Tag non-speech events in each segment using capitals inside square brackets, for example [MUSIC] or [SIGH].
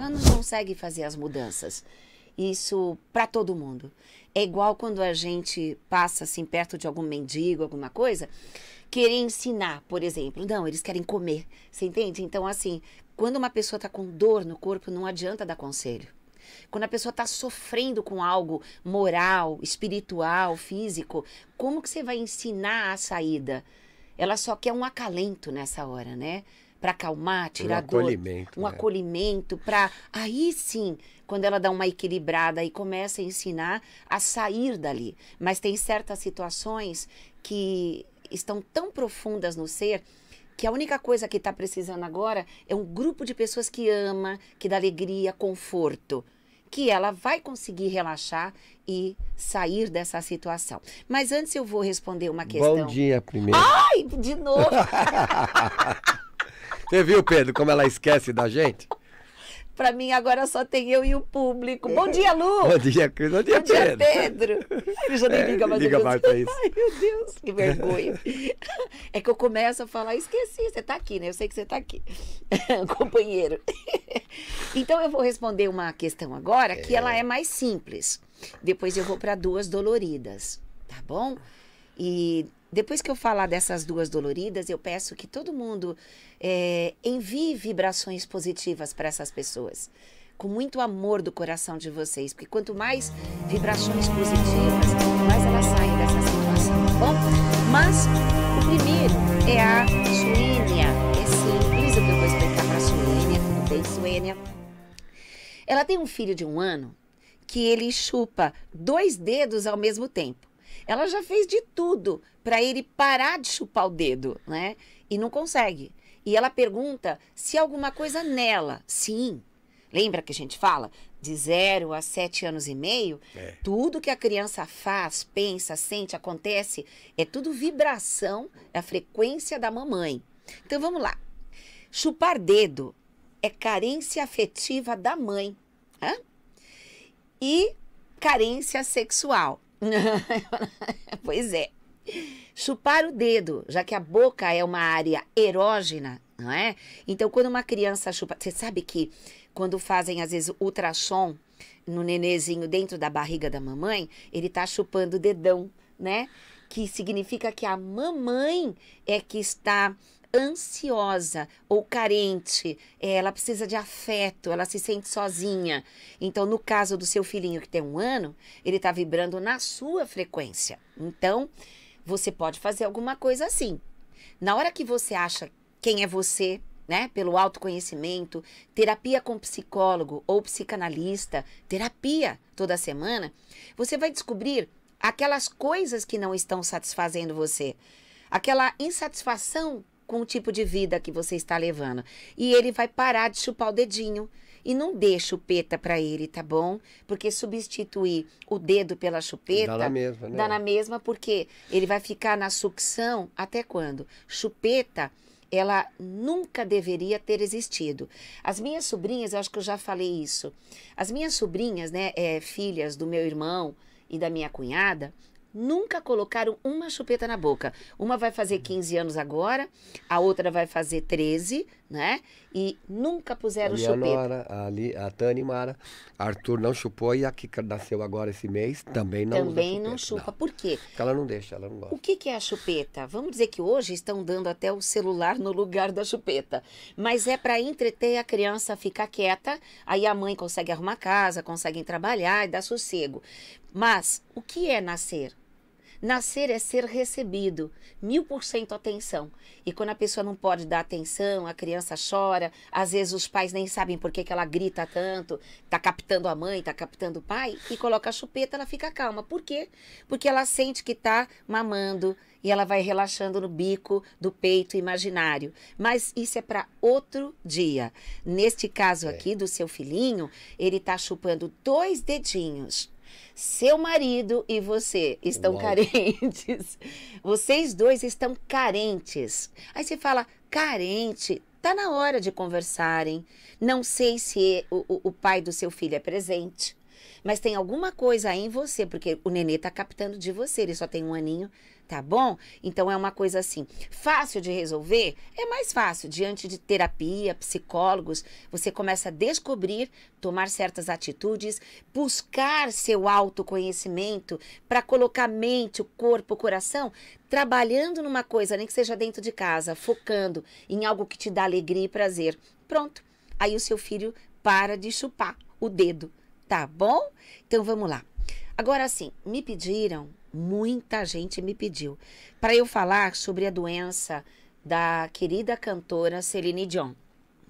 anos consegue fazer as mudanças. Isso para todo mundo. É igual quando a gente passa assim perto de algum mendigo, alguma coisa, querer ensinar, por exemplo. Não, eles querem comer. Você entende? Então, assim, quando uma pessoa está com dor no corpo, não adianta dar conselho. Quando a pessoa está sofrendo com algo moral, espiritual, físico, como que você vai ensinar a saída? Ela só quer um acalento nessa hora, né? para acalmar, tirar um dor, acolhimento, um né? acolhimento, para aí sim, quando ela dá uma equilibrada e começa a ensinar a sair dali. Mas tem certas situações que estão tão profundas no ser que a única coisa que está precisando agora é um grupo de pessoas que ama, que dá alegria, conforto que ela vai conseguir relaxar e sair dessa situação. Mas antes eu vou responder uma questão. Bom dia primeiro. Ai, de novo. [LAUGHS] Você viu, Pedro, como ela esquece da gente? Para mim agora só tem eu e o público. Bom dia, Lu! Bom dia, Cris. Bom dia, Bom Pedro. dia Pedro. Ele já nem é, liga mais. Liga mais pra isso. Ai, meu Deus, que vergonha. [LAUGHS] É que eu começo a falar, esqueci, você tá aqui, né? Eu sei que você tá aqui, [LAUGHS] companheiro. [LAUGHS] Então eu vou responder uma questão agora, que é. ela é mais simples. Depois eu vou para duas doloridas, tá bom? E depois que eu falar dessas duas doloridas, eu peço que todo mundo é, envie vibrações positivas para essas pessoas. Com muito amor do coração de vocês, porque quanto mais vibrações positivas, mais elas saem dessa situação, tá bom? Mas o primeiro é a Suênia. É simples, o que eu vou explicar para a Suênia. Tudo bem, Suênia? Ela tem um filho de um ano que ele chupa dois dedos ao mesmo tempo. Ela já fez de tudo para ele parar de chupar o dedo, né? E não consegue. E ela pergunta se alguma coisa nela. Sim. Lembra que a gente fala? De zero a sete anos e meio, é. tudo que a criança faz, pensa, sente, acontece, é tudo vibração é a frequência da mamãe. Então vamos lá. Chupar dedo é carência afetiva da mãe. Hã? E carência sexual. [LAUGHS] pois é. Chupar o dedo, já que a boca é uma área erógena, não é? Então, quando uma criança chupa. Você sabe que quando fazem, às vezes, ultrassom no nenezinho dentro da barriga da mamãe, ele tá chupando o dedão, né? Que significa que a mamãe é que está ansiosa ou carente, é, ela precisa de afeto, ela se sente sozinha. Então, no caso do seu filhinho que tem um ano, ele está vibrando na sua frequência. Então, você pode fazer alguma coisa assim. Na hora que você acha quem é você, né, pelo autoconhecimento, terapia com psicólogo ou psicanalista, terapia toda semana, você vai descobrir aquelas coisas que não estão satisfazendo você, aquela insatisfação com o tipo de vida que você está levando. E ele vai parar de chupar o dedinho. E não dê chupeta para ele, tá bom? Porque substituir o dedo pela chupeta. Dá na mesma, né? Dá na mesma, porque ele vai ficar na sucção até quando? Chupeta ela nunca deveria ter existido. As minhas sobrinhas, eu acho que eu já falei isso. As minhas sobrinhas, né, é, filhas do meu irmão e da minha cunhada, nunca colocaram uma chupeta na boca. Uma vai fazer 15 hum. anos agora, a outra vai fazer 13, né? E nunca puseram é a chupeta. Nora, é a, Ali, a Tani Mara, Arthur não chupou e a que nasceu agora esse mês também não Também chupeta, não chupa. Não. Por quê? Porque ela não deixa, ela não gosta. O que, que é a chupeta? Vamos dizer que hoje estão dando até o celular no lugar da chupeta. Mas é para entreter a criança ficar quieta, aí a mãe consegue arrumar casa, consegue trabalhar e dar sossego. Mas o que é nascer? Nascer é ser recebido, mil por cento atenção. E quando a pessoa não pode dar atenção, a criança chora, às vezes os pais nem sabem por que, que ela grita tanto, tá captando a mãe, tá captando o pai, e coloca a chupeta, ela fica calma. Por quê? Porque ela sente que tá mamando e ela vai relaxando no bico do peito imaginário. Mas isso é para outro dia. Neste caso é. aqui do seu filhinho, ele tá chupando dois dedinhos seu marido e você estão Uau. carentes. [LAUGHS] Vocês dois estão carentes. Aí você fala, carente, tá na hora de conversarem. Não sei se o, o, o pai do seu filho é presente. Mas tem alguma coisa aí em você, porque o nenê tá captando de você, ele só tem um aninho, tá bom? Então é uma coisa assim, fácil de resolver? É mais fácil, diante de terapia, psicólogos, você começa a descobrir, tomar certas atitudes, buscar seu autoconhecimento para colocar mente, o corpo, o coração trabalhando numa coisa, nem que seja dentro de casa, focando em algo que te dá alegria e prazer. Pronto. Aí o seu filho para de chupar o dedo tá bom? Então vamos lá. Agora sim, me pediram, muita gente me pediu, para eu falar sobre a doença da querida cantora Celine Dion,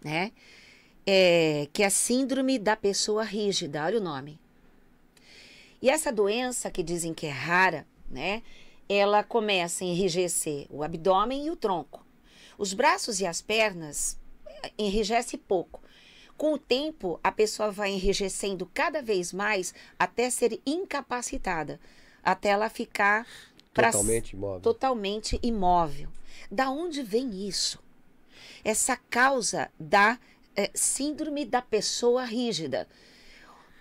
né? É, que é a síndrome da pessoa rígida, olha o nome. E essa doença, que dizem que é rara, né? Ela começa a enrijecer o abdômen e o tronco. Os braços e as pernas é, enrijecem pouco, com o tempo, a pessoa vai enrijecendo cada vez mais até ser incapacitada, até ela ficar totalmente imóvel. totalmente imóvel. Da onde vem isso? Essa causa da é, síndrome da pessoa rígida.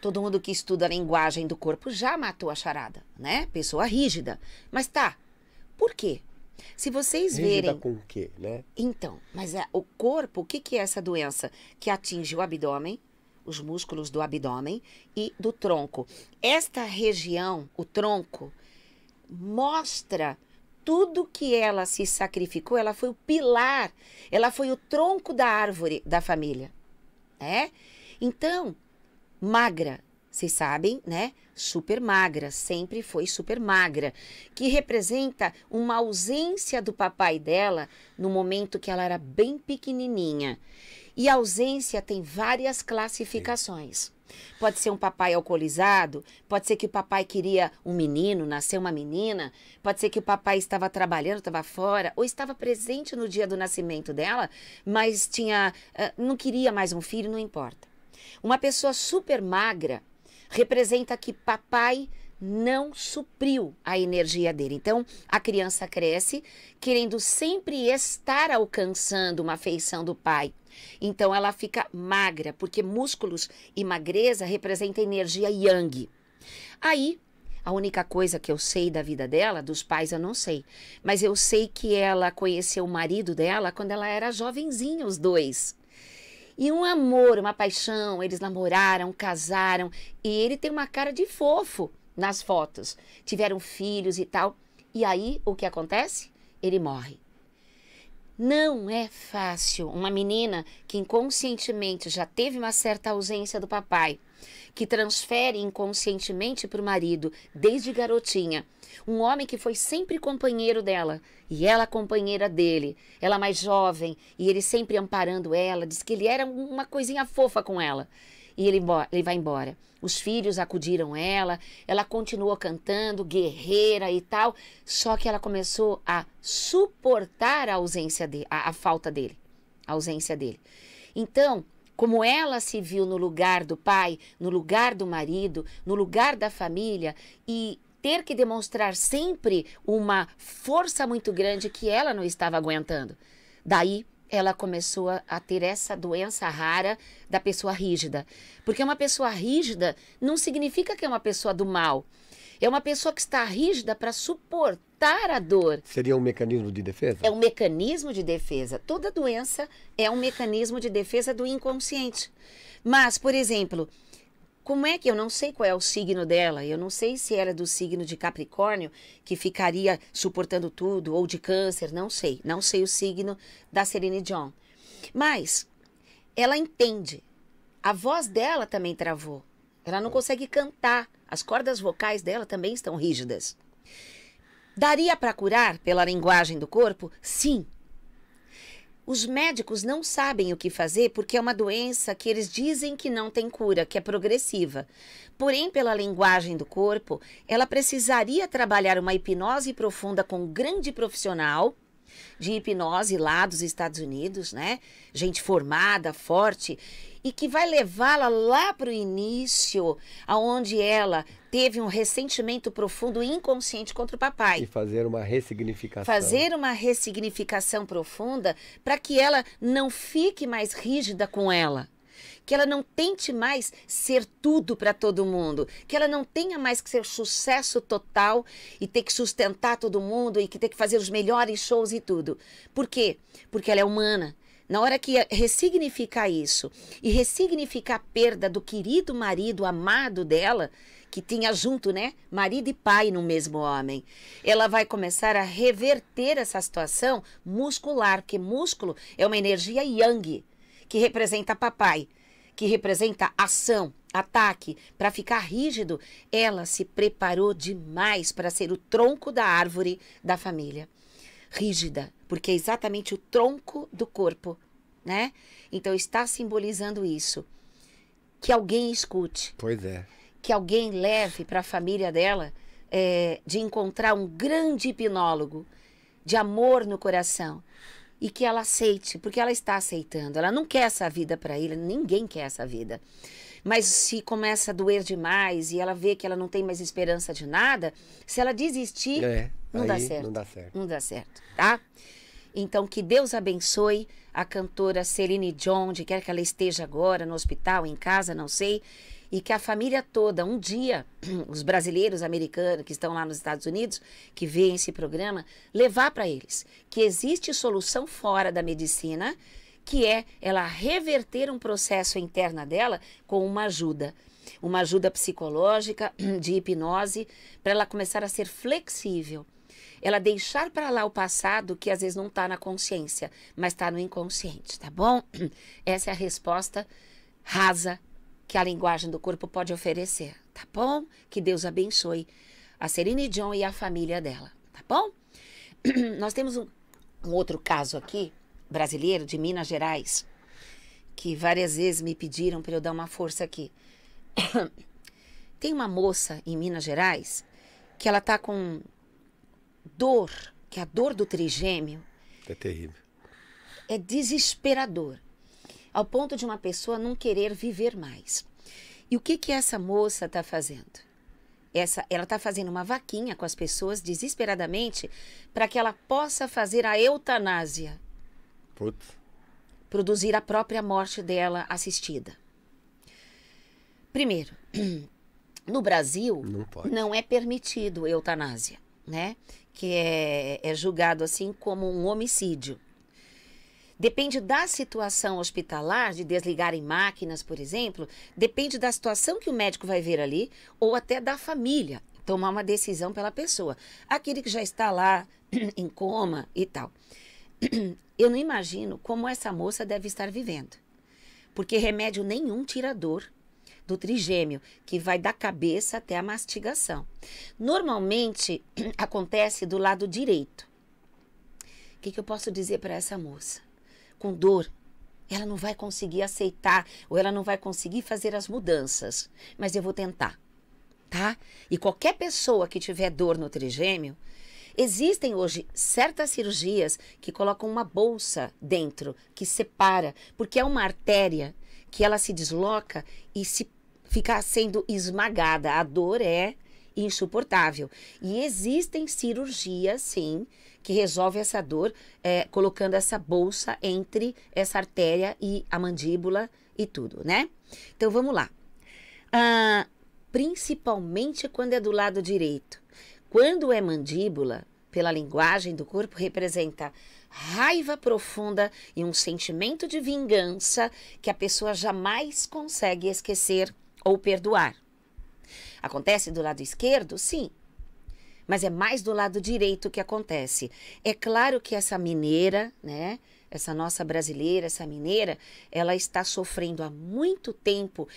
Todo mundo que estuda a linguagem do corpo já matou a charada, né? Pessoa rígida. Mas tá, por quê? Se vocês rígida verem. com o quê, né? Então, mas é, o corpo, o que, que é essa doença? Que atinge o abdômen, os músculos do abdômen e do tronco. Esta região, o tronco, mostra tudo que ela se sacrificou, ela foi o pilar, ela foi o tronco da árvore da família, né? Então, magra, vocês sabem, né? super magra, sempre foi super magra, que representa uma ausência do papai dela no momento que ela era bem pequenininha. E a ausência tem várias classificações. Pode ser um papai alcoolizado, pode ser que o papai queria um menino, nasceu uma menina, pode ser que o papai estava trabalhando, estava fora, ou estava presente no dia do nascimento dela, mas tinha, eh, não queria mais um filho, não importa. Uma pessoa super magra representa que papai não supriu a energia dele. Então, a criança cresce querendo sempre estar alcançando uma feição do pai. Então, ela fica magra, porque músculos e magreza representam energia yang. Aí, a única coisa que eu sei da vida dela, dos pais eu não sei, mas eu sei que ela conheceu o marido dela quando ela era jovenzinha, os dois. E um amor, uma paixão, eles namoraram, casaram e ele tem uma cara de fofo nas fotos. Tiveram filhos e tal. E aí o que acontece? Ele morre. Não é fácil uma menina que inconscientemente já teve uma certa ausência do papai que transfere inconscientemente para o marido desde garotinha. Um homem que foi sempre companheiro dela e ela companheira dele, ela mais jovem e ele sempre amparando ela, diz que ele era uma coisinha fofa com ela e ele, ele, vai embora. Os filhos acudiram ela, ela continuou cantando, guerreira e tal, só que ela começou a suportar a ausência dele, a, a falta dele, a ausência dele. Então, como ela se viu no lugar do pai, no lugar do marido, no lugar da família e ter que demonstrar sempre uma força muito grande que ela não estava aguentando. Daí ela começou a, ter essa doença rara da pessoa rígida. Porque uma pessoa rígida não significa que é uma pessoa do mal. É uma pessoa que está rígida para suportar a dor. Seria um mecanismo de defesa? É um mecanismo de defesa. Toda doença é um mecanismo de defesa do inconsciente. Mas, por exemplo, como é que eu não sei qual é o signo dela? Eu não sei se ela é do signo de Capricórnio, que ficaria suportando tudo, ou de Câncer, não sei. Não sei o signo da Serena John. Mas ela entende. A voz dela também travou. Ela não consegue cantar. As cordas vocais dela também estão rígidas. Daria para curar pela linguagem do corpo? Sim. Os médicos não sabem o que fazer porque é uma doença que eles dizem que não tem cura, que é progressiva. Porém, pela linguagem do corpo, ela precisaria trabalhar uma hipnose profunda com um grande profissional de hipnose lá dos Estados Unidos, né? Gente formada, forte, e que vai levá-la lá para o início, aonde ela teve um ressentimento profundo inconsciente contra o papai. E fazer uma ressignificação. Fazer uma ressignificação profunda para que ela não fique mais rígida com ela que ela não tente mais ser tudo para todo mundo, que ela não tenha mais que ser sucesso total e ter que sustentar todo mundo e que ter que fazer os melhores shows e tudo. Por quê? Porque ela é humana. Na hora que ressignificar isso e ressignificar a perda do querido marido amado dela, que tinha junto, né, marido e pai no mesmo homem, ela vai começar a reverter essa situação muscular, porque músculo é uma energia yang, que representa papai que representa ação, ataque, para ficar rígido, ela se preparou demais para ser o tronco da árvore da família. Rígida, porque é exatamente o tronco do corpo, né? Então está simbolizando isso. Que alguém escute. Pois é. Que alguém leve para a família dela é, de encontrar um grande hipnólogo de amor no coração, e que ela aceite, porque ela está aceitando. Ela não quer essa vida para ele, ninguém quer essa vida. Mas se começa a doer demais e ela vê que ela não tem mais esperança de nada, se ela desistir, é, não, dá certo, não dá certo. Não dá certo, tá? Então, que Deus abençoe a cantora Celine John, de quer que ela esteja agora no hospital, em casa, não sei e que a família toda, um dia, [CLEARS THROAT] os brasileiros americanos que estão lá nos Estados Unidos, que veem esse programa, levar para eles que existe solução fora da medicina, que é ela reverter um processo interna dela com uma ajuda. Uma ajuda psicológica, [CLEARS THROAT] de hipnose, para ela começar a ser flexível ela deixar para lá o passado que às vezes não está na consciência, mas está no inconsciente, tá bom? [CLEARS THROAT] Essa é a resposta rasa que a linguagem do corpo pode oferecer, tá bom? Que Deus abençoe a Serine John e a família dela, tá bom? [CLEARS THROAT] Nós temos um, um outro caso aqui, brasileiro, de Minas Gerais, que várias vezes me pediram para eu dar uma força aqui. [CLEARS THROAT] Tem uma moça em Minas Gerais que ela tá com dor, que é a dor do trigêmeo. É terrível. É desesperador ao ponto de uma pessoa não querer viver mais. E o que que essa moça está fazendo? Essa, ela está fazendo uma vaquinha com as pessoas desesperadamente para que ela possa fazer a eutanásia. Putz. Produzir a própria morte dela assistida. Primeiro, [CLEARS THROAT] no Brasil não, não é permitido eutanásia, né? Que é, é julgado assim como um homicídio. Depende da situação hospitalar, de desligarem máquinas, por exemplo, depende da situação que o médico vai ver ali ou até da família tomar uma decisão pela pessoa. Aquele que já está lá [CLEARS THROAT] em coma e tal. [CLEARS THROAT] Eu não imagino como essa moça deve estar vivendo. Porque remédio nenhum tira dor do trigêmeo, que vai da cabeça até a mastigação. Normalmente [CLEARS THROAT] acontece do lado direito. O que, que eu posso dizer para essa moça? com dor, ela não vai conseguir aceitar ou ela não vai conseguir fazer as mudanças, mas eu vou tentar, tá? E qualquer pessoa que tiver dor no trigêmeo, existem hoje certas cirurgias que colocam uma bolsa dentro que separa, porque é uma artéria que ela se desloca e se fica sendo esmagada. A dor é insuportável. E existem cirurgias, sim, que resolve essa dor é, colocando essa bolsa entre essa artéria e a mandíbula e tudo, né? Então vamos lá. Ah, principalmente quando é do lado direito. Quando é mandíbula, pela linguagem do corpo, representa raiva profunda e um sentimento de vingança que a pessoa jamais consegue esquecer ou perdoar. Acontece do lado esquerdo? Sim, mas é mais do lado direito que acontece. É claro que essa mineira, né? Essa nossa brasileira, essa mineira, ela está sofrendo há muito tempo,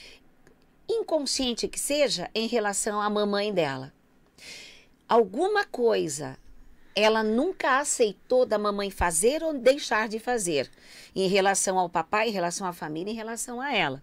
inconsciente que seja, em relação à mamãe dela. Alguma coisa ela nunca aceitou da mamãe fazer ou deixar de fazer em relação ao papai, em relação à família, em relação a ela.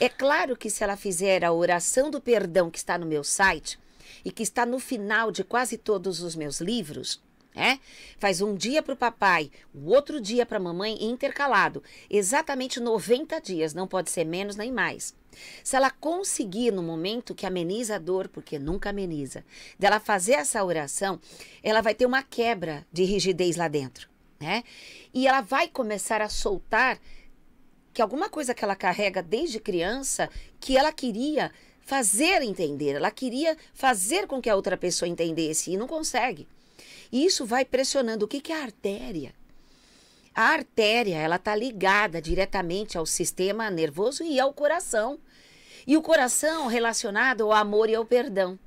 É claro que se ela fizer a oração do perdão que está no meu site, e que está no final de quase todos os meus livros, é? Faz um dia para o papai, o outro dia para a mamãe intercalado. Exatamente 90 dias, não pode ser menos nem mais. Se ela conseguir no momento que ameniza a dor, porque nunca ameniza, dela fazer essa oração, ela vai ter uma quebra de rigidez lá dentro, né? E ela vai começar a soltar que alguma coisa que ela carrega desde criança que ela queria fazer entender, ela queria fazer com que a outra pessoa entendesse e não consegue. E isso vai pressionando. O que, que é a artéria? A artéria, ela está ligada diretamente ao sistema nervoso e ao coração. E o coração relacionado ao amor e ao perdão.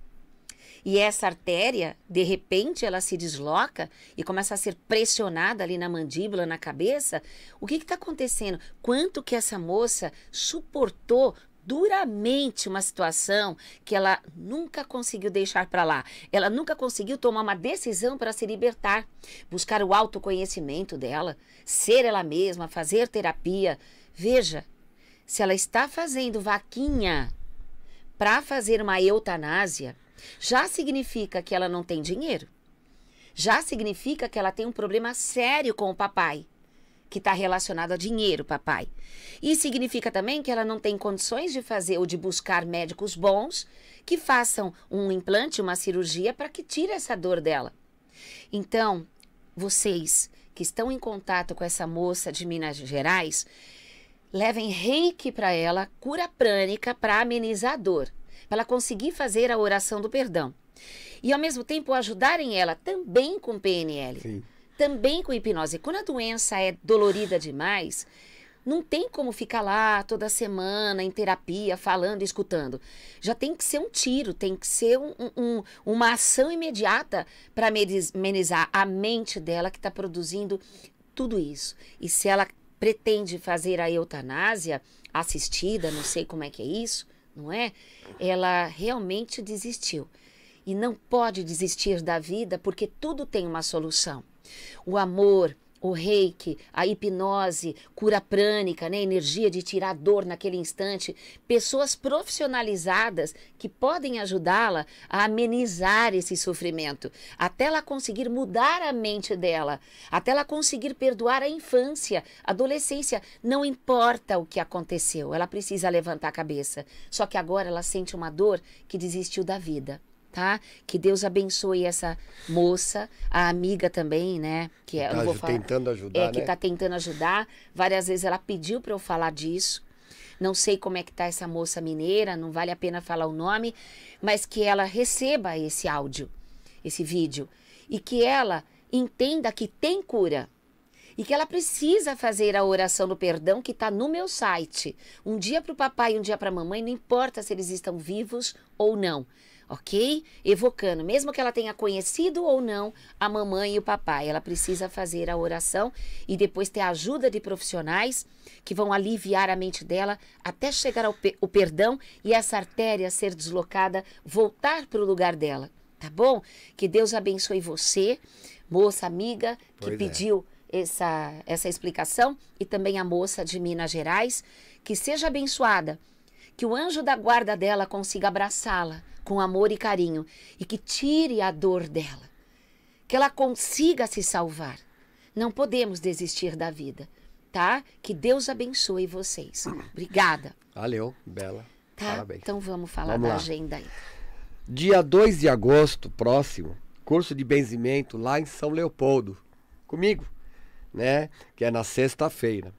E essa artéria, de repente, ela se desloca e começa a ser pressionada ali na mandíbula, na cabeça. O que está acontecendo? Quanto que essa moça suportou duramente uma situação que ela nunca conseguiu deixar para lá. Ela nunca conseguiu tomar uma decisão para se libertar, buscar o autoconhecimento dela, ser ela mesma, fazer terapia. Veja, se ela está fazendo vaquinha para fazer uma eutanásia, já significa que ela não tem dinheiro. Já significa que ela tem um problema sério com o papai que está relacionado a dinheiro, papai. E significa também que ela não tem condições de fazer ou de buscar médicos bons que façam um implante, uma cirurgia para que tire essa dor dela. Então, vocês que estão em contato com essa moça de Minas Gerais, levem reiki para ela, cura prânica para amenizar a dor, para ela conseguir fazer a oração do perdão. E ao mesmo tempo ajudarem ela também com PNL. Sim também com hipnose. Quando a doença é dolorida demais, não tem como ficar lá toda semana em terapia, falando, escutando. Já tem que ser um tiro, tem que ser um, um, uma ação imediata para amenizar a mente dela que está produzindo tudo isso. E se ela pretende fazer a eutanásia assistida, não sei como é que é isso, não é? Ela realmente desistiu. E não pode desistir da vida porque tudo tem uma solução. O amor, o reiki, a hipnose, cura prânica, né? energia de tirar dor naquele instante, pessoas profissionalizadas que podem ajudá-la a amenizar esse sofrimento, até ela conseguir mudar a mente dela, até ela conseguir perdoar a infância, adolescência, não importa o que aconteceu, ela precisa levantar a cabeça. Só que agora ela sente uma dor que desistiu da vida tá? Que Deus abençoe essa moça, a amiga também, né? Que é, tá eu vou falar, tentando ajudar, é, né? que tá tentando ajudar. Várias vezes ela pediu para eu falar disso. Não sei como é que tá essa moça mineira, não vale a pena falar o nome, mas que ela receba esse áudio, esse vídeo e que ela entenda que tem cura e que ela precisa fazer a oração do perdão que está no meu site. Um dia para o papai, um dia para a mamãe, não importa se eles estão vivos ou não ok? Evocando, mesmo que ela tenha conhecido ou não a mamãe e o papai, ela precisa fazer a oração e depois ter a ajuda de profissionais que vão aliviar a mente dela até chegar ao pe o perdão e essa artéria ser deslocada, voltar para o lugar dela, tá bom? Que Deus abençoe você, moça amiga que pois é. pediu. É. Essa, essa explicação e também a moça de Minas Gerais, que seja abençoada que o anjo da guarda dela consiga abraçá-la com amor e carinho e que tire a dor dela, que ela consiga se salvar. Não podemos desistir da vida, tá? Que Deus abençoe vocês. Obrigada. Valeu, Bela. Tá? Parabéns. Então vamos falar vamos da lá. agenda aí. Dia 2 de agosto, próximo, curso de benzimento lá em São Leopoldo. Comigo, né? Que é na sexta-feira.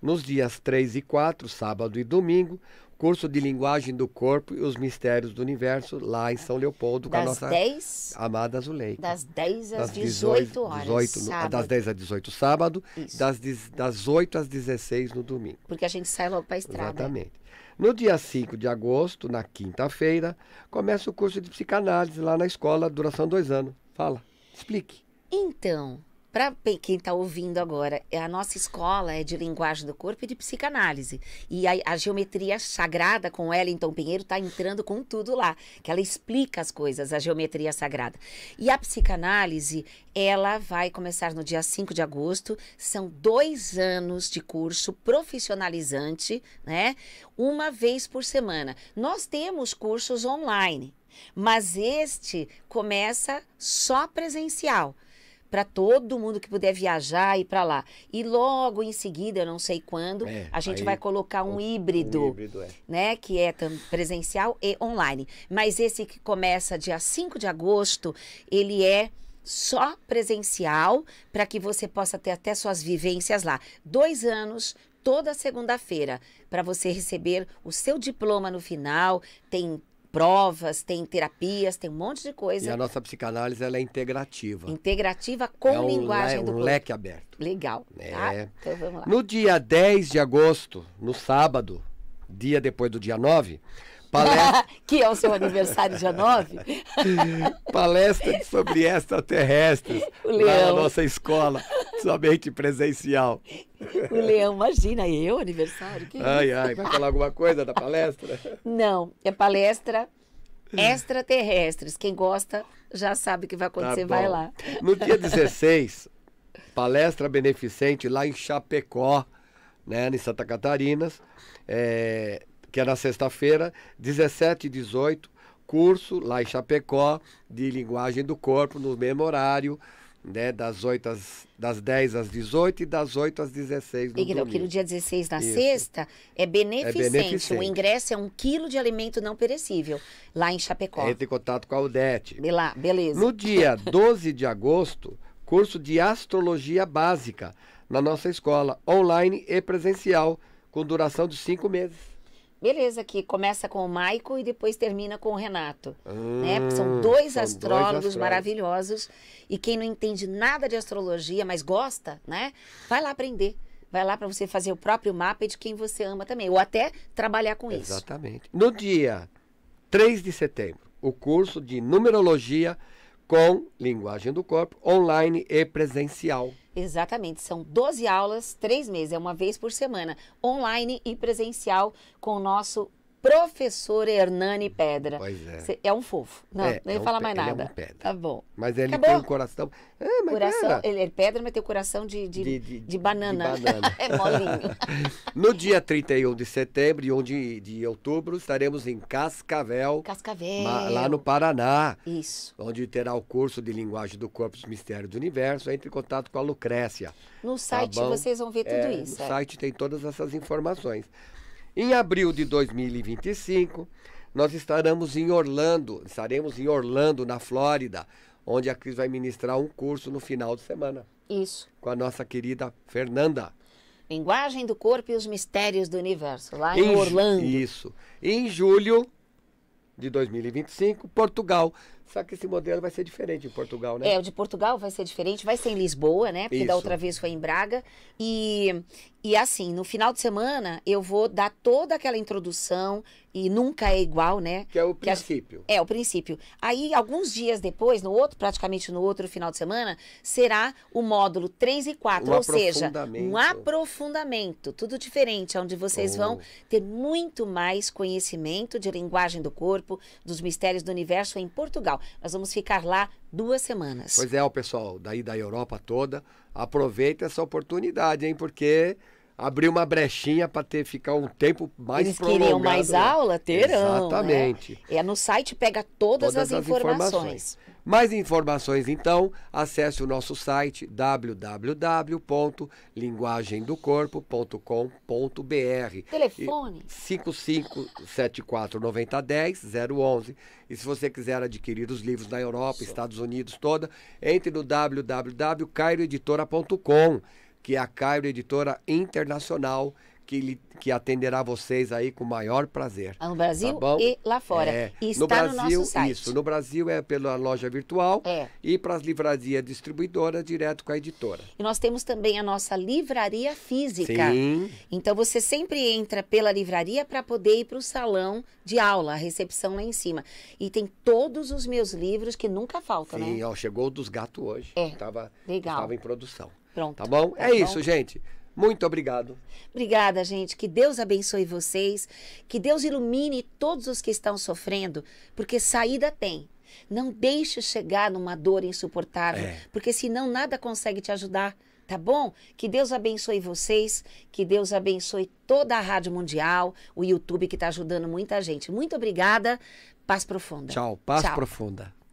Nos dias 3 e 4, sábado e domingo, curso de linguagem do corpo e os mistérios do universo, lá em São Leopoldo, das com a nossa 10, amada Azuleika. Das 10 às das 18, horas. 18, sábado. das 10 às 18 sábado, das, das 8 às 16 no domingo. Porque a gente sai logo para a estrada. Exatamente. No dia 5 de agosto, na quinta-feira, começa o curso de psicanálise lá na escola, duração dois anos. Fala, explique. Então, para quem está ouvindo agora, é a nossa escola é de linguagem do corpo e de psicanálise. E a, a geometria sagrada com Wellington Pinheiro está entrando com tudo lá, que ela explica as coisas, a geometria sagrada. E a psicanálise, ela vai começar no dia 5 de agosto. São dois anos de curso profissionalizante, né? Uma vez por semana. Nós temos cursos online, mas este começa só presencial para todo mundo que puder viajar e para lá. E logo em seguida, eu não sei quando, é, a gente aí, vai colocar um, um híbrido, um híbrido é. né, que é presencial e online. Mas esse que começa dia 5 de agosto, ele é só presencial para que você possa ter até suas vivências lá. Dois anos toda segunda-feira para você receber o seu diploma no final. Tem provas, tem terapias, tem um monte de coisa. E a nossa psicanálise ela é integrativa. Integrativa com é um linguagem le, do um corpo. leque aberto. Legal. É. Tá? Então vamos lá. No dia 10 de agosto, no sábado, dia depois do dia 9, palestra... [LAUGHS] que é o seu aniversário dia 9. [LAUGHS] palestra sobre [LAUGHS] extraterrestres na nossa escola. Somente presencial. O Leão, imagina, eu, é aniversário? Que ai, isso? ai, vai falar alguma coisa da palestra? Não, é palestra extraterrestres. Quem gosta já sabe o que vai tá acontecer, tá vai lá. No dia 16, palestra beneficente lá em Chapecó, né, em Santa Catarina, é, que é na sexta-feira, 17 e 18, curso lá em Chapecó de linguagem do corpo, no mesmo horário né, das 8 às, das 10 às 18 e das 8 às 16 no e, domingo. Que no dia 16, na Isso. sexta, é, é beneficente. é beneficente. O ingresso é um quilo de alimento não perecível, lá em Chapecó. Entre em contato com a Odete. Lá, beleza. No dia 12 de agosto, curso de Astrologia Básica na nossa escola, online e presencial, com duração de cinco meses beleza, que começa com o Maico e depois termina com o Renato. né? Porque ah, são dois são astrólogos dois maravilhosos. E quem não entende nada de astrologia, mas gosta, né? Vai lá aprender. Vai lá para você fazer o próprio mapa de quem você ama também. Ou até trabalhar com Exatamente. isso. Exatamente. No dia 3 de setembro, o curso de numerologia com linguagem do corpo, online e presencial. Exatamente, são 12 aulas, três meses, é uma vez por semana, online e presencial com o nosso professor Hernani Pedra. Pois é. Cê, é um fofo. Não, é, nem é um mais é nada. É um tá bom. Mas ele Acabou. tem um coração. É, mas coração ele é pedra, mas tem o um coração de, de, de, de, de banana. banana. [LAUGHS] é molinho. [LAUGHS] no dia 31 de setembro e 1 de, de outubro, estaremos em Cascavel. Cascavel. Lá no Paraná. Isso. Onde terá o curso de linguagem do corpo dos mistérios do universo. Entre em contato com a Lucrécia. No tá site tá vocês vão ver tudo é, isso. No é. site tem todas essas informações. Em abril de 2025, nós estaremos em Orlando, estaremos em Orlando, na Flórida, onde a Cris vai ministrar um curso no final de semana. Isso. Com a nossa querida Fernanda. Linguagem do corpo e os mistérios do universo, lá em, em Orlando. Isso. em julho de 2025, Portugal só que esse modelo vai ser diferente em Portugal, né? É, o de Portugal vai ser diferente, vai ser em Lisboa, né? Porque Isso. da outra vez foi em Braga. E, e assim, no final de semana eu vou dar toda aquela introdução e nunca é igual, né? Que é o princípio. É, é, o princípio. Aí, alguns dias depois, no outro, praticamente no outro final de semana, será o módulo 3 e 4, um ou seja, um aprofundamento, tudo diferente, onde vocês oh. vão ter muito mais conhecimento de linguagem do corpo, dos mistérios do universo em Portugal. Nós vamos ficar lá duas semanas. Pois é, o pessoal daí da Europa toda, aproveita essa oportunidade, hein? Porque abrir uma brechinha para ter ficar um tempo mais Eles prolongado. queriam mais né? aula, terão. Né? Exatamente. Né? É no site pega todas, todas as, as informações. informações. Mais informações então, acesse o nosso site www.linguagemdocorpo.com.br. Telefone 5574901011. E se você quiser adquirir os livros da Europa, Estados Unidos toda, entre no www.cairoeditora.com que é a Cairo Editora Internacional, que, que, atenderá vocês aí com o maior prazer. Ah, no Brasil tá e lá fora. É, e está no, Brasil, no nosso site. Isso, no Brasil é pela loja virtual é. e para as livrarias distribuidoras, direto com a editora. E nós temos também a nossa livraria física. Sim. Então você sempre entra pela livraria para poder ir para o salão de aula, a recepção lá em cima. E tem todos os meus livros que nunca faltam, Sim, né? Sim, chegou dos gatos hoje. É. Tava, Legal. Estava em produção. Pronto. Tá bom? Tá é bom. isso, gente. Muito obrigado. Obrigada, gente. Que Deus abençoe vocês. Que Deus ilumine todos os que estão sofrendo, porque saída tem. Não deixe chegar numa dor insuportável, é. porque senão nada consegue te ajudar. Tá bom? Que Deus abençoe vocês, que Deus abençoe toda a Rádio Mundial, o YouTube que está ajudando muita gente. Muito obrigada. Paz profunda. Tchau, paz Tchau. profunda.